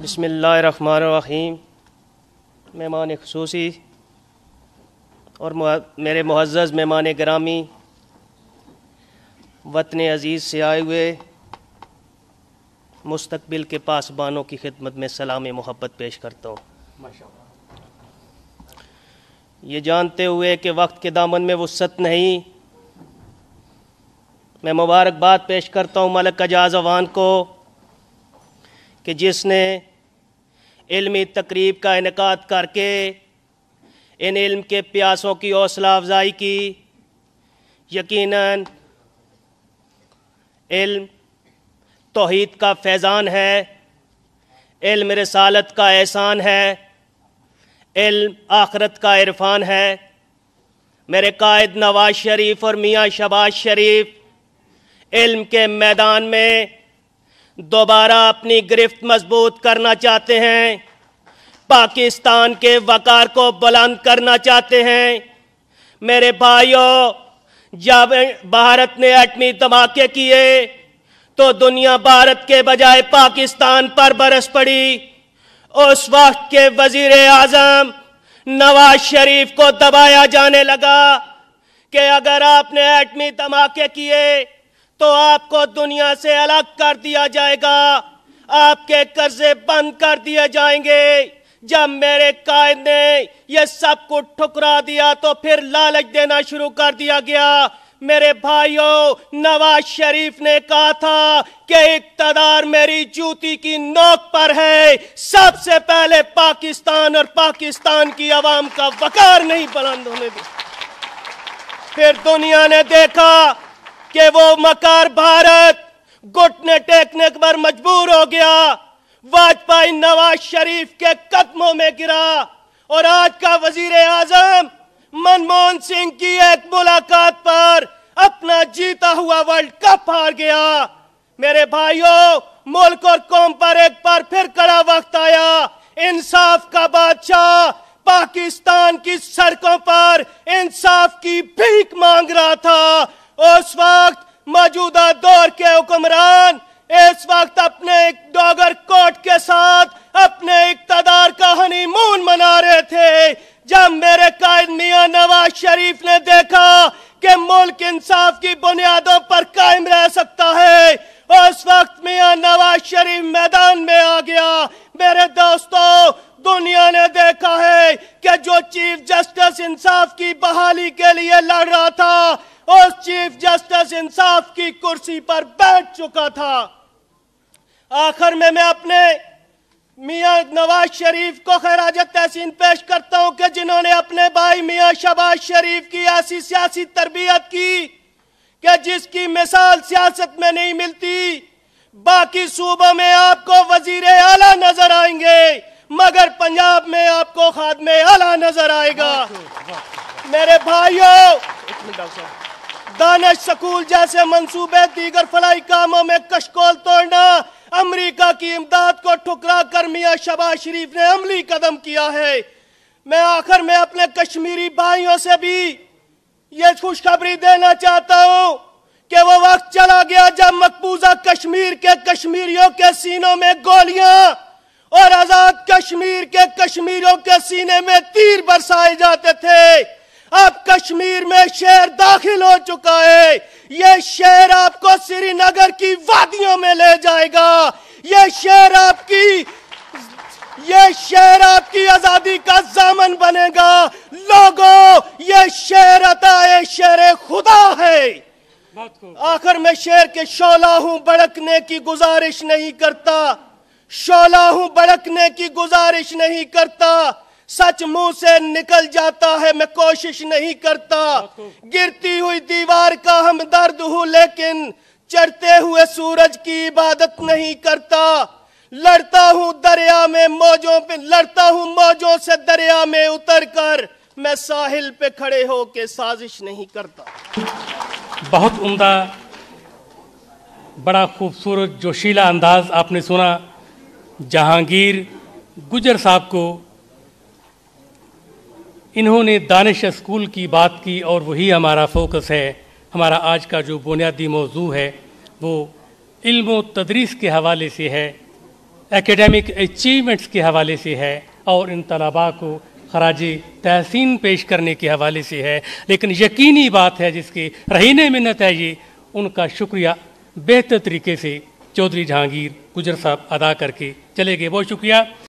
बसमीम मेहमान खसूसी और मेरे मुहज़ मेहमान ग्रामी वतन अज़ीज़ से आए हुए मुस्तबिल के पास बानों की खिदमत में सलाम मोहब्बत पेश करता हूँ ये जानते हुए कि वक्त के दामन में वसत नहीं मैं मुबारकबाद पेश करता हूँ मलक अजाज अवान को कि जिसने इल्मी तकरीब का इनका करके इन इल्म के प्यासों की हौसला अफजाई की यकीनन इल्म तोहद का फैज़ान है इल्म रसालत का एहसान है इल्म आखरत का इरफान है मेरे कायद नवाज शरीफ और मियाँ शबाज शरीफ इल्म के मैदान में दोबारा अपनी गिरफ्त मजबूत करना चाहते हैं पाकिस्तान के वकार को बुलंद करना चाहते हैं मेरे भाइयों जब भारत ने एटमी धमाके किए तो दुनिया भारत के बजाय पाकिस्तान पर बरस पड़ी उस वक्त के वजीर आजम नवाज शरीफ को दबाया जाने लगा कि अगर आपने एटमी धमाके किए तो आपको दुनिया से अलग कर दिया जाएगा आपके कर्जे बंद कर दिए जाएंगे जब मेरे कायद ने यह सब को ठुकरा दिया तो फिर लालच देना शुरू कर दिया गया मेरे भाइयों नवाज शरीफ ने कहा था कि इकतदार मेरी जूती की नोक पर है सबसे पहले पाकिस्तान और पाकिस्तान की आवाम का वकार नहीं बुलंद होने दी फिर दुनिया ने देखा कि वो मकार भारत घुटने टेकने पर मजबूर हो गया वाजपेयी नवाज शरीफ के कदमों में गिरा और आज का वजीर आजम मनमोहन सिंह की एक मुलाकात पर अपना जीता हुआ वर्ल्ड कप हार गया मेरे भाइयों मुल्क और कौम पर एक बार फिर कड़ा वक्त आया इंसाफ का बादशाह पाकिस्तान की सड़कों पर इंसाफ की भीख मांग रहा था उस वक्त मौजूदा दौर के हुक्मरान इस वक्त अपने एक डॉगर कोट के साथ अपने इकतदार का हनीमून मना रहे थे जब मेरे कायद मियाँ नवाज शरीफ ने देखा कि मुल्क इंसाफ की बुनियादों पर कायम रह सकता है उस वक्त मियाँ नवाज शरीफ मैदान में आ गया मेरे दोस्तों दुनिया ने देखा है कि जो चीफ जस्टिस इंसाफ की बहाली के लिए लड़ रहा था उस चीफ जस्टिस इंसाफ की कुर्सी पर बैठ चुका था आखिर में मैं अपने मियाँ नवाज शरीफ को खराज तहसीन पेश करता हूँ कि जिन्होंने अपने भाई मियाँ शबाज शरीफ की ऐसी सियासी तरबियत की कि जिसकी मिसाल सियासत में नहीं मिलती बाकी सूबों में आपको वजीर आला नजर आएंगे मगर पंजाब में आपको खाद में आला नजर आएगा मेरे भाइयों दानश स्कूल जैसे मंसूबे दीगर फलाई कामों में मियाँ शबाज शरीफ ने अमली कदम किया है मैं आखिर में अपने कश्मीरी भाइयों से भी ये खुशखबरी देना चाहता हूँ कि वो वक्त चला गया जब मकबूजा कश्मीर के कश्मीरियों के सीनों में गोलियां और आजाद कश्मीर के कश्मीरियों के सीने में तीर बरसाए जाते थे अब कश्मीर में शहर दाखिल हो चुका है ये शहर आपको श्रीनगर की वादियों में ले जाएगा ये शहर आपकी ये शहर आपकी आजादी का जामन बनेगा लोगों ये शहर अता शेर खुदा है आखिर मैं शेर के शोला हूँ भड़कने की गुजारिश नहीं करता शोला हूँ भड़कने की गुजारिश नहीं करता सच मुंह से निकल जाता है मैं कोशिश नहीं करता गिरती हुई दीवार का हम दर्द हूँ लेकिन चढ़ते हुए सूरज की इबादत नहीं करता लड़ता हूं दरिया में मौजों पे लड़ता हूं मौजों से दरिया में उतर कर मैं साहिल पे खड़े होके साजिश नहीं करता बहुत उम्दा बड़ा खूबसूरत जोशीला अंदाज आपने सुना जहांगीर गुजर साहब को इन्होंने दानिश स्कूल की बात की और वही हमारा फोकस है हमारा आज का जो बुनियादी मौजू है वो इल्म तदरीस के हवाले से है एकेडमिक अचीवमेंट्स के हवाले से है और इन तलबा को खराज तहसीन पेश करने के हवाले से है लेकिन यकीनी बात है जिसके रहीने मिन्नत है ये उनका शुक्रिया बेहतर तरीके से चौधरी जहांगीर गुजर साहब अदा करके चले गए बहुत शुक्रिया